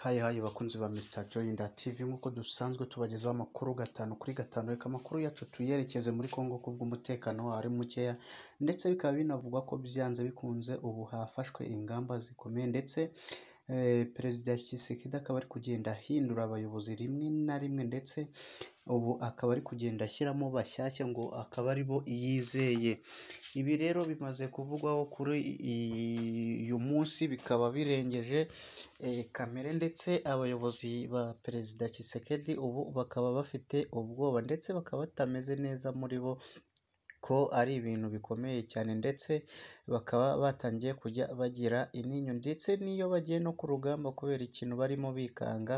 hayi hayi bakunzi ba Mr Joyinda TV nk'uko dusanzwe tubagezaho amakuru gatanu kuri gatanu reka amakuru yacu tuyerekeze muri Kongo kubwo umutekano wari mukeya ndetse bikaba binavugwa ko byanze bikunze ubu hafashwe ingamba zikomeye ndetse eh, perezida Tshisekedi akaba ari kugenda ahindura abayobozi rimwe na rimwe ndetse ubu akaba ari kugenda ashyiramo bashyashya ngo akaba ari bo yizeye ibi rero bimaze kuvugwaho kuri uyu munsi bikaba birengeje eh, kamere ndetse abayobozi ba perezida Kisekedi ubu bakaba bafite ubwoba ndetse bakaba batameze neza muri bo ko ari ibintu bikomeye cyane ndetse bakaba batangiye kujya bagira intinyo ndetse n'iyo bagiye no ku rugamba kubera ikintu barimo bikanga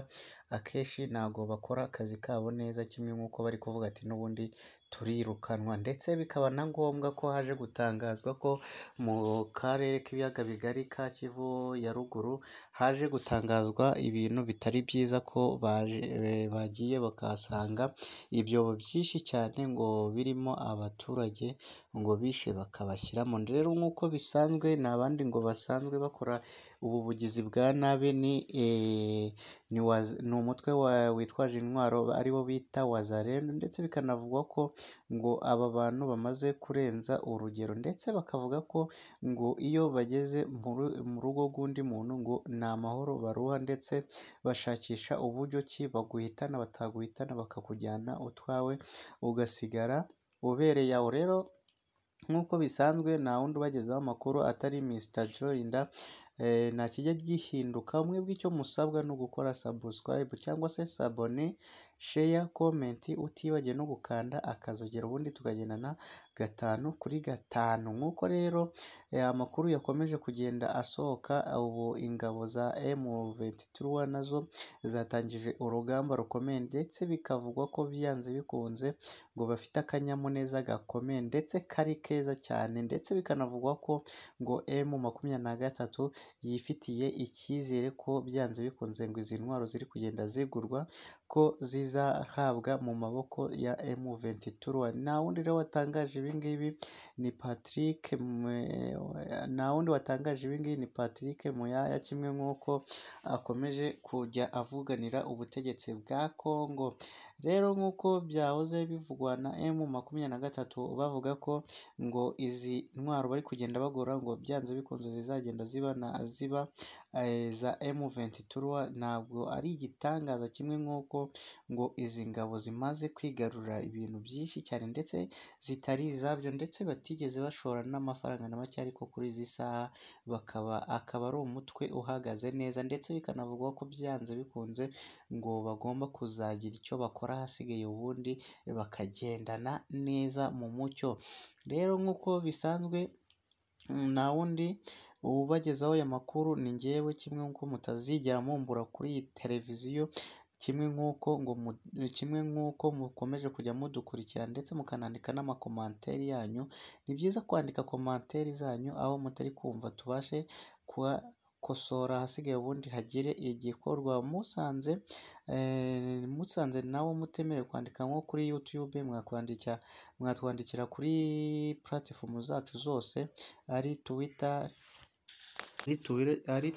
akenshi ntabwo bakora akazi kabo neza kimwe nk'uko bari kuvuga ati n'ubundi turirukanwa ndetse bikaba na ngombwa ko haje gutangazwa ko mu karere k'ibiyaga bigari ka Kivu ya ruguru haje gutangazwa ibintu bitari byiza ko baje eh, bagiye bakahasanga ibyobo byinshi cyane ngo birimo abaturage ngo bishe bakabashyiramo rero nk'uko bisanzwe ni abandi ngo basanzwe bakora. ubu bugizi bwa nabi ni eh, ni umutwe witwaje intwaro aribo bita wazarendo ndetse bikanavugwa ko ngo aba bantu bamaze kurenza urugero ndetse bakavuga ko ngo iyo bageze mu rugo rw'undi muntu ngo ni amahoro baruha ndetse bashakisha uburyo ki baguhitana bataguhitana bakakujyana utwawe ugasigara ubereye aho rero nk'uko bisanzwe nta wundi ubagezaho amakuru atari Mr Joy Nda Eh, nta kijya gihinduka mwebwe icyo musabwa ni ugukora subscribe cyangwa se sabone sheya, komenti utibagiwe no gukanda akazogera ubundi tukagendana gatanu kuri gatanu nk'uko rero eh, amakuru yakomeje kugenda asohoka ubu ingabo za M23 nazo zatangije urugamba rukomeye ndetse bikavugwa ko byanze bikunze ngo bafite akanyamuneza gakomeye ndetse kari keza cyane ndetse bikanavugwa ko ngo M23 yifitiye icyizere ko byanze bikunze ngo izi ntwaro ziri kugenda zigurwa ko zizahabwa mu maboko ya M23 nta wundi rero watangaje ibi ngibi ni Patrick nta wundi watangaje ibi ngibi ni Patrick Muyaya kimwe nk'uko akomeje kujya avuganira ubutegetsi bwa Congo Rero nk'uko byahoze bivugwa na emu makumyabiri na gatatu bavuga ko ngo izi ntwaro bari kugenda bagura ngo byanze bikunze zizagenda zibana ziba eh, za emu ventura ntabwo ari igitangaza kimwe nk'uko ngo izi ngabo zimaze kwigarura ibintu byinshi cyane ndetse zitari izabyo ndetse batigeze bashora n'amafaranga na make ariko kuri izi saha bakaba akaba ari umutwe uhagaze neza ndetse bikanavugwa ko byanze bikunze ngo bagomba kuzagira icyo bakora bakora ahasigaye ubundi bakagendana neza mu mucyo, rero nk'uko bisanzwe nta wundi ubagezaho aya makuru ni njyewe kimwe nk'uko mutazigera mumbura kuri iyi televiziyo, kimwe nk'uko ngo kimwe nk'uko mukomeje kujya mudukurikira ndetse mukanandika n'amakomantere yanyu, ni byiza kwandika komantere zanyu aho mutari kumva tubashe kuba. kosora ahasigaye ubundi hagire igikorwa musanze eh, musanze nawe mutemerewe kwandika nko kuri yutube mwakwandikira mwatwandikira kuri platform zacu zose ari tuwita ari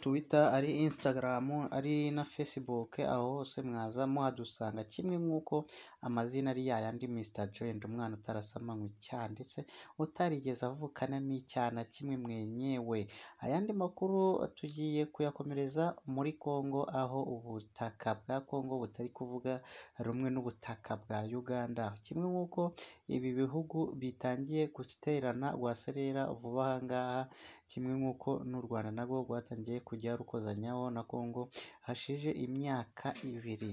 Twitter ari insitagaramu ari na facebook aho hose mwaza muhadusanga kimwe nk'uko amazina ari ya yandi mr joyende umwana utarasamankwa icyaha ndetse utarigeze avukana nicyana kimwe mwenyewe ayandi makuru tugiye kuyakomereza muri Congo aho ubutaka bwa Congo butari kuvuga rumwe n'ubutaka bwa Uganda kimwe nk'uko ibi bihugu bitangiye guterana rwaserera vuba aha ngaha kimwe nk'uko n'u Rwanda nabwo rwatangiye kujya rukozanyaho na Congo hashize imyaka ibiri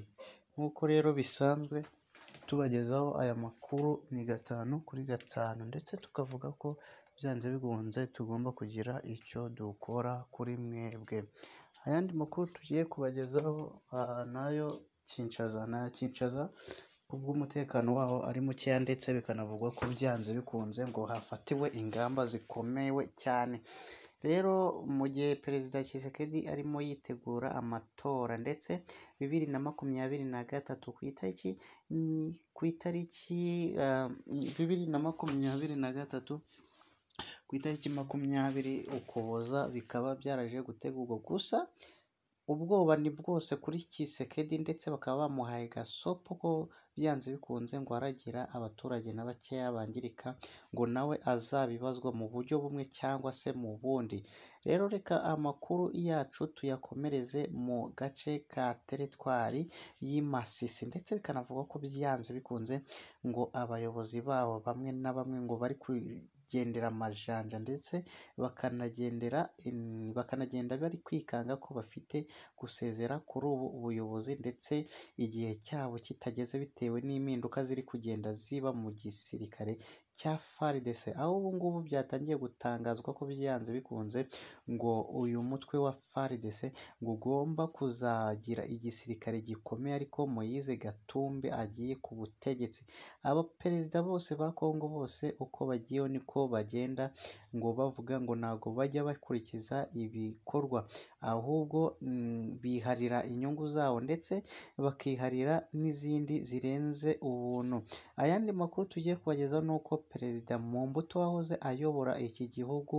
nk'uko rero bisanzwe tubagezaho aya makuru ni gatanu kuri gatanu ndetse tukavuga ko byanze bigunze tugomba kugira icyo dukora kuri mwebwe ayandi makuru tugiye kubagezaho nayo Kinshasa na Kinshasa kubwo umutekano waho ari mukeya ndetse bikanavugwa ko byanze bikunze ngo hafatiwe ingamba zikomewe cyane Rero mu gihe Perezida Tshisekedi arimo yitegura amatora ndetse bibiri na makumyabiri na gatatu ku itariki ku itariki eh, bibiri na makumyabiri na gatatu ku itariki makumyabiri Ukuboza bikaba byaraje gutegurwa gusa Ubwoba ni bwose kuri Tshisekedi ndetse bakaba bamuhaye gasopo ko byanze bikunze ngo haragira abaturage na bakeya bangirika ngo nawe azabibazwa mu buryo bumwe cyangwa se mu bundi. Rero reka amakuru yacu tuyakomereze mu gace ka teritwari y'i Masisi ndetse bikanavugwa ko byanze bikunze ngo abayobozi babo bamwe na bamwe ngo bari ku... bakagendera amajanja ndetse bakanagendera bakanagenda bari kwikanga ko bafite gusezera kuri ubu buyobozi ndetse igihe cyabo kitageze bitewe n'impinduka ziri kugenda ziba mu gisirikare cya FARDC aho ubu ngubu byatangiye gutangazwa ko byanze bikunze ngo uyu mutwe wa FARDC ngo ugomba kuzagira igisirikare gikomeye ariko Moyize Gatumbi agiye ku butegetsi abaperezida bose ba Kongo bose uko bagiyeho niko bagenda ngo bavuga ngo ntabwo bajya bakurikiza ibikorwa ahubwo mm, biharira inyungu zabo ndetse bakiharira n'izindi zirenze ubuntu ayandi makuru tugiye kubageza ni uko perezida mu mbuto wahoze ayobora iki gihugu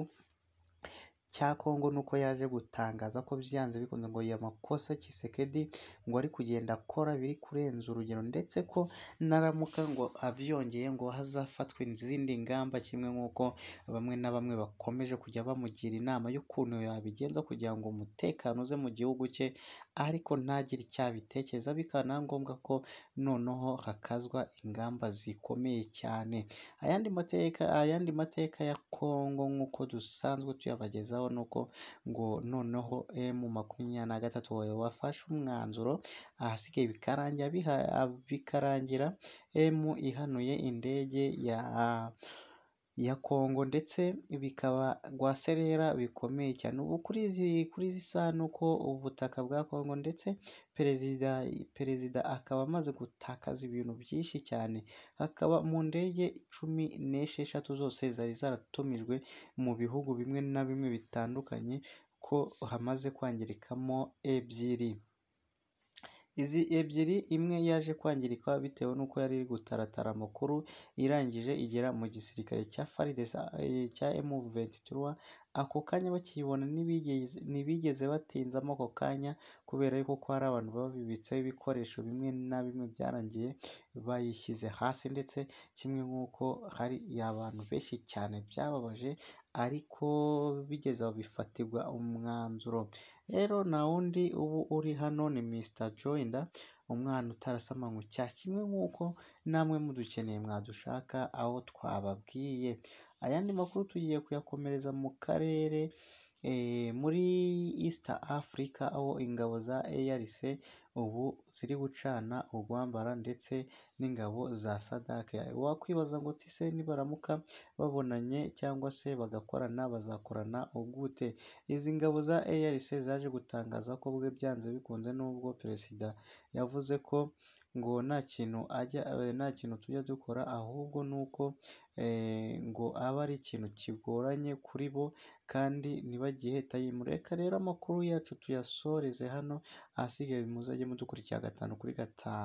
cya Congo nuko yaje gutangaza ko byanze bikunze ngo ya makosa Kisekedi ngo ari kugenda akora biri kurenza urugero ndetse ko naramuka ngo abyongeye ngo hazafatwa izindi ngamba kimwe nk'uko bamwe na bamwe bakomeje kujya bamugira inama y'ukuntu yabigenza kugira ngo umutekano uze mu gihugu cye ariko ntagire icyo abitekereza bikaba ngombwa ko noneho hakazwa ingamba zikomeye cyane ayandi mateka ayandi mateka ya Congo nk'uko dusanzwe tuyabagezaho kwitabwaho ni uko ngo noneho eh, mu makumyabiri na gatatu wafashe umwanzuro ahasigaye bikarangira emu eh, ihanuye indege ya ya Kongo ndetse bikaba rwaserera bikomeye cyane. Ubu kuri kuri izi saha uko ubutaka bwa Congo ndetse perezida perezida akaba amaze gutakaza ibintu byinshi cyane, hakaba mu ndege cumi n'esheshatu zose zari zaratumijwe mu bihugu bimwe na bimwe bitandukanye ko hamaze kwangirikamo ebyiri. Izi ebyiri imwe yaje kwangirika bitewe n'uko yari iri gutaratara amakuru irangije igera mu gisirikare cya FARDC eh, cya M23 ako kanya bakiyibona ntibigeze batinzamo ako kanya kubera yuko ko hari abantu babibitseho ibikoresho bimwe na bimwe byarangiye bayishyize hasi ndetse kimwe nk'uko hari abantu benshi cyane byababaje ariko bigeze bifatirwa umwanzuro rero nta wundi uba uri hano ni Mr Joyner umwana utarasamankwe cya kimwe nk'uko namwe mudukeneye mwadushaka aho twababwiye ayandi makuru tugiye kuyakomereza mu karere eh, muri East Africa aho ingabo za ARC ubu ziri gucana urwambara ndetse n'ingabo za sadake. Wakwibaza ngo uti se nibaramuka babonanye cyangwa se bagakorana bazakorana ugute Izi ngabo za ARC zaje gutangaza ko bwe byanze bikunze nubwo perezida yavuze ko ngo nta kintu ajya nta kintu tujya dukora ahubwo ni uko eh, ngo aba ari ikintu kigoranye kuri bo kandi ntibagihetaye. Reka rero amakuru yacu tuyasoreze hano ahasigaye muzajya mujye mudukurikira gatanu kuri gatanu